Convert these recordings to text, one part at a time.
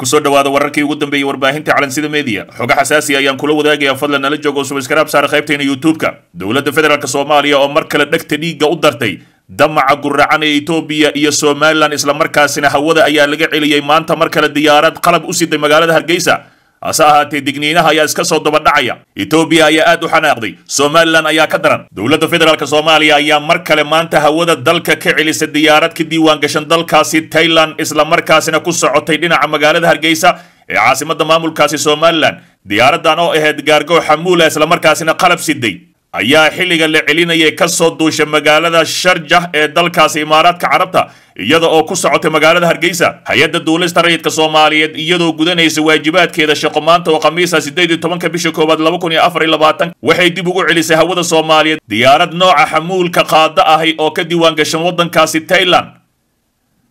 kusoo dhawaada wararkii ugu dambeeyey warbaahinta calansida media xoga xasaasi ayaan kula wadaagayaa fadlan nala joogo subaskaraab saara qaybtayna youtube-ka dowladda federaalk soomaaliya oo mar kale dhegta dhiigga u dartay damaca guracan ee etoobiya iyo somalilan islamarkaasina hawada ayaa laga celiyey maanta mar kale diyaarad qalab u siday magaalada hargeysa hase ahaatee digniinaha ayaa iska soo dubadhacaya etoobiya ayaa aad u xanaaqday somalilan ayaa ka daran dowladda federaalk soomaaliya ayaa mar kale maanta hawada dalka ka celisay diyaarad ka diiwaangashan dalkaasi tailan islamarkaasina ku socotay dhinaca magaalada hargeysa ee caasimadda maamulkaasi somalilan diyaaradan oo ahayd gaargow xamuula ah, isla markaasina qalab siday ayaa xilliga la celinayay ka soo duusha magaalada sharjah ee dalkaasi imaaraadka carabta iyada oo ku socotay magaalada hargeysa hay-adda duulista rayidka soomaaliyeed iyadoo gudanaysa waajibaadkeeda shaqo maanta oo khamiisa siddeed iyo tobanka bisha koowaad laba kun iyo afar iyo labaatan waxay dib ugu celisay hawada soomaaliyeed diyaarad nooca xamuulka qaada ahay oo ka diiwaan gashan waddankaasi tailan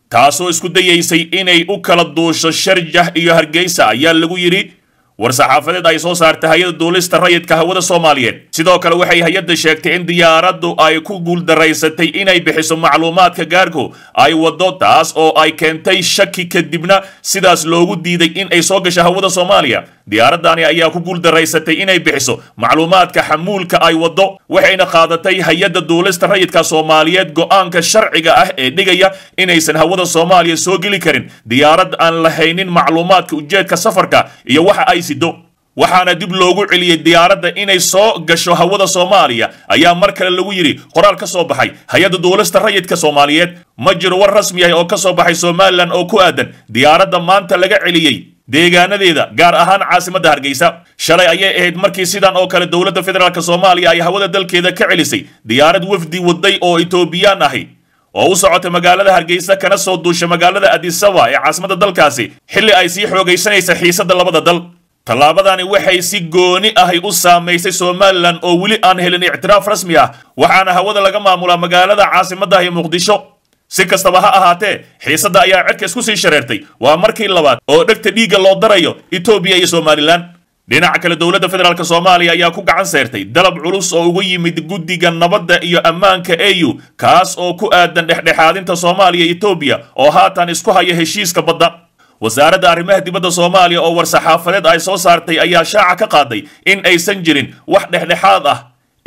taasoo isku dayaysay inay u kala duusho sharjah iyo hargeysa ayaa lagu yidhi war saxaafadeda ay soo saartay hay-ada duulista rayidka hawada soomaaliyeed sidoo kale waxay hay-adda sheegtay in diyaaraddu ay ku guuldaraysatay inay bixiso macluumaadka gaarku ay waddo taas oo ay keentay shaki kadibna sidaas loogu diiday in ay soo gasho hawada soomaaliya diyaaradani ayaa ku guuldaraysatay inay bixiso macluumaadka xamuulka ay waddo waxayna qaadatay hay-adda duulista rayidka soomaaliyeed go'aanka sharciga ah ee dhigaya inaysan hawada soomaaliya soo geli karin diyaarad aan lahaynin macluumaadka ujeedka safarka iyo waxa ay sido waxaana dib loogu celiyey diyaaradda inay soo gasho hawada soomaaliya ayaa mar kale lagu yidhi qoraal ka soo baxay hay-adda duulista rayidka soomaaliyeed ma jiro war rasmi ah oo ka soo baxay somalilan oo ku aadan diyaaradda maanta laga celiyey deegaanadeeda gaar ahaan caasimadda hargeysa shalay ayay ahayd markii sidan oo kale dowladda federaalk soomaaliya ay hawada dalkeeda ka celisay diyaarad wafdi waday oo etoobiyaan ahi oo u socota magaalada hargeysa kana soo duusha magaalada adisaba ee caasimadda dalkaasi xilli ay sii xoogaysanaysa xiisadda labada dal tallaabadani waxay si gooni ahi u saamaysay somalilan oo weli aan helin ictiraaf rasmi ah waxaana hawada laga maamulaa magaalada caasimaddahi muqdisho si kastaba ha ahaatee xiisadda ayaa cedka isku sii shareertay waa markii labaad oo dhegta dhiigga loo darayo etoobiya iyo somalilan dhinaca kale dowladda federaalk soomaaliya ayaa ku gacan seertay dalab culus oo uga yimid guddiga nabadda iyo ammaanka au kaas oo ku aadan dhexdhexaadinta soomaaliya etoobiya oo haatan isku haya heshiiska badda wasaaradda arrimaha dibadda soomaaliya oo war-saxaafadeed ay soo saartay ayaa shaaca ka qaaday in aysan jirin wax dhexdhexaad ah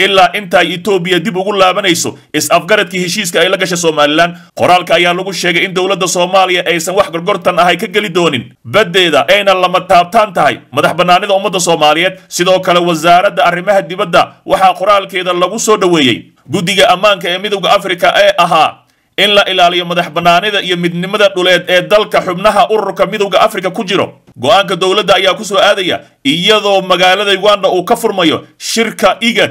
ilaa inta etoobiya dib ugu laabanayso is-afgaradkii heshiiska ay la gashay somalilan qoraalka ayaa lagu sheegay in dowladda soomaaliya aysan wax gorgortan ahay ka geli doonin baddeeda ayna lama taabtaan tahay madax bannaanida ummadda soomaaliyeed sidoo kale wasaaradda arrimaha dibadda waxaa qoraalkeeda lagu soo dhoweeyey guddiga ammaanka ee midowda afrika ee ahaa in la ilaaliyo madax bannaanida iyo midnimada dhuleed ee dalka xubnaha ururka midowda afrika ku jiro go'aanka dowladda ayaa ku soo aadaya iyadoo magaalada uganda uu ka furmayo shirka igad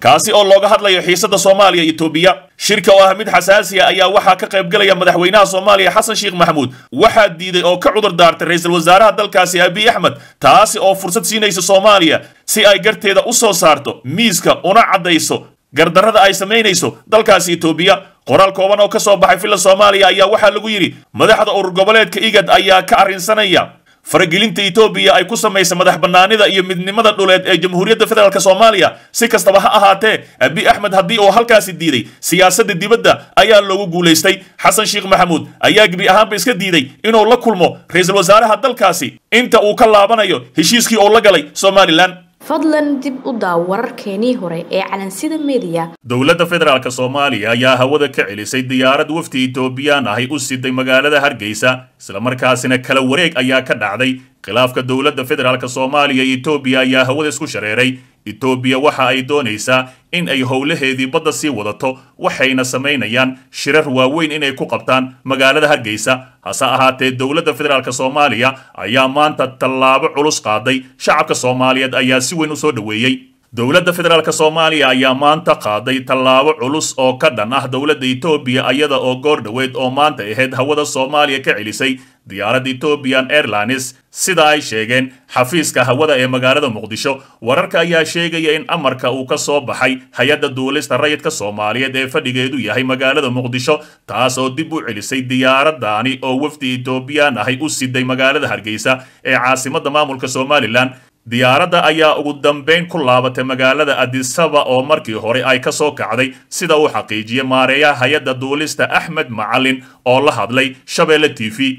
kaasi oo looga hadlayo xiisadda soomaaliya etoobiya shirka oo ah mid xasaasiya ayaa waxaa ka qaybgalaya madaxweynaha soomaaliya xasan sheikh maxamuud waxaa diiday oo ka cudur daartay ra-iisul wasaaraha dalkaasi abiy axmed taasi oo fursad siinaysa soomaaliya si ay garteeda u soo saarto miiska una caddayso gardarrada ay samaynayso dalkaasi etoobiya qoraal kooban oo ka soo baxay filla soomaaliya ayaa waxaa lagu yidhi madaxda urur goboleedka igad ayaa ka arrinsanaya faragelinta etoobiya ay ku samaysay madax bannaanida iyo midnimada dhuleed ee jamhuuriyadda federaalk soomaaliya si kastaba ha ahaatee abi axmed haddii uu halkaasi diiday siyaasadda dibadda ayaa loogu guulaystay xasan sheekh maxamuud ayaa gebi ahaanba iska diiday inuu la kulmo ra-iisul wasaaraha dalkaasi inta uu ka laabanayo heshiiskii oo la galay somalilan fadlan dib u daaw wararkeenii hore ee calansida mediya dowladda federaalk soomaaliya ayaa hawada ka celisay diyaarad wafdi etoobiyaan ahay u siday magaalada hargeysa islamarkaasina kala wareeg ayaa ka dhacday khilaafka dowladda federaalk soomaaliya iyo etoobiya ayaa hawada isku shareeray etoobiya waxa ay doonaysaa in ay howlaheedii badda sii wadato waxayna samaynayaan shirar waaweyn inay ku qabtaan magaalada hargeysa hase ahaatee dowladda federaalk soomaaliya ayaa maanta tallaabo culus qaaday shacabka soomaaliyeed ayaa si weyn u soo dhoweeyey dowladda federaalk soomaaliya ayaa maanta qaaday tallaabo culus oo ka dhan ah dowladda etoobiya iyada oo goor dhoweed oo maanta ahayd hawada soomaaliya ka celisay diyaaradda ethoobian airlines sida ay sheegeen xafiiska hawada ee magaalada muqdisho wararka ayaa sheegaya in amarka uu ka soo baxay hay-adda duulista rayidka soomaaliyeed ee fadhigeedu yahay magaalada muqdisho taas oo dib u celisay diyaaraddaani oo wafdi etoobiyaan ahay u siday magaalada hargeysa ee caasimadda maamulka somalilan diyaaradda ayaa ugu dambeyn ku laabatay magaalada adisaba oo markii hore ay ka soo kacday sida uu xaqiijiyay maareeyaha hay-adda duulista axmed macalin oo la hadlay shabeelle t v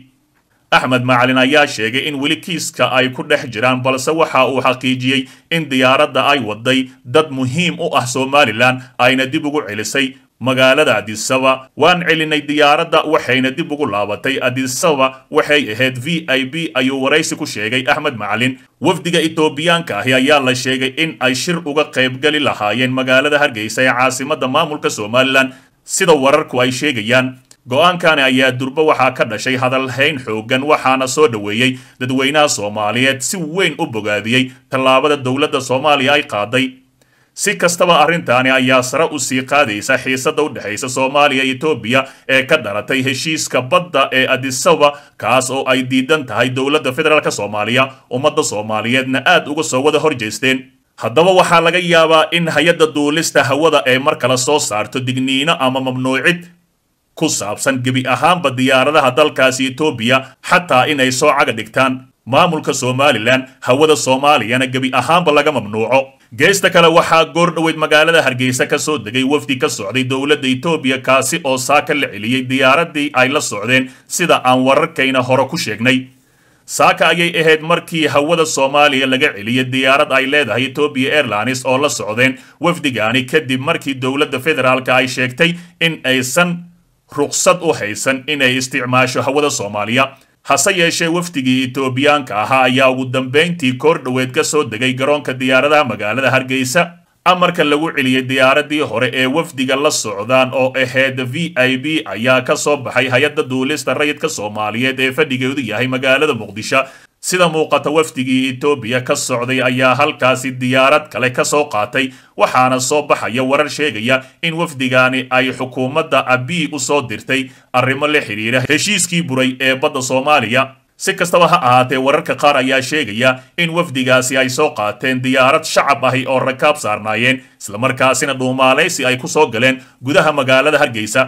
axmed macalin ayaa sheegay in weli kiiska ay ku dhex jiraan balse waxa uu xaqiijiyey in diyaaradda ay waday dad muhiim u ah somalilan ayna dib ugu celisay magaalada adisaba waan celinay diyaaradda waxayna dib ugu laabatay adisaba waxay ahayd v i b ayuu waraysi ku sheegay axmed macalin wafdiga etoobiyaanka ahi ayaa la sheegay in ay shir uga qaybgeli lahaayeen magaalada hargeysa ee caasimadda maamulka somalilan sida wararku ay sheegayaan go ayaa durbo waxaa ka dhashay hadalhayn xooggan waxaana soo dhoweeyey dadweynaha soomaaliyeed si weyn u bogaadiyey tallaabada dowladda soomaaliya ay qaaday si kastaba arrintaani ayaa sare u sii qaadaysa xiisadda u dhexaysa soomaaliya etoobiya ee ka dhalatay heshiiska badda ee adisaba kaas oo ay diidan tahay dowladda federaalk soomaaliya ummadda soomaaliyeedna aad uga soo wada hor horjeysteen haddaba waxaa laga yaabaa in hay-adda duulista hawada ee mar kale soo saarto digniino ama mamnuucid ku saabsan gebi ahaanba diyaaradaha dalkaasi etoobiya xataa inay soo caga dhigtaan maamulka somalilan hawada soomaaliyana gebi ahaanba laga mamnuuco geesta kale waxaa goor dhoweyd magaalada hargeysa ka soo degay wafdi ka socday dowladda etoobiya kaasi oo saaka la celiyey diyaaradii ay la socdeen sida aan wararkayna hore ku sheegnay saaka ayay ahayd markii hawada soomaaliya laga celiyay diyaarad ay leedahay etoobiya airlines oo la socdeen wafdigaani kadib markii dowladda federaalka ay sheegtay in aysan ruqsad u haysan inay isticmaasho hawada soomaaliya hase yeeshee wafdigii itoobiyaanka ahaa ayaa ugu dambeyntii koor dhoweed ka soo degay garoonka diyaaradaha magaalada hargeysa amarka lagu celiyey diyaaraddii hore ee wafdiga la socdaan oo aheed v i b ayaa ka soo baxay hay-adda duulista rayidka soomaaliyeed ee fadhigeedu yahay magaalada muqdisho sida muuqata wafdigii etoobiya ka socday ayaa halkaasi diyaarad kale ka soo qaatay waxaana soo baxaya warar sheegaya in wafdigaani ay xukuumadda abiy u soo dirtay arrimo la xidhiidha heshiiskii buray ee badda soomaaliya si kastaba ha ahaatee wararka qaar ayaa sheegaya in wafdigaasi ay soo qaateen diyaarad shacab ahi oo rakaab saarnaayeen islamarkaasina dhuumaalaysi ay ku soo galeen gudaha magaalada hargeysa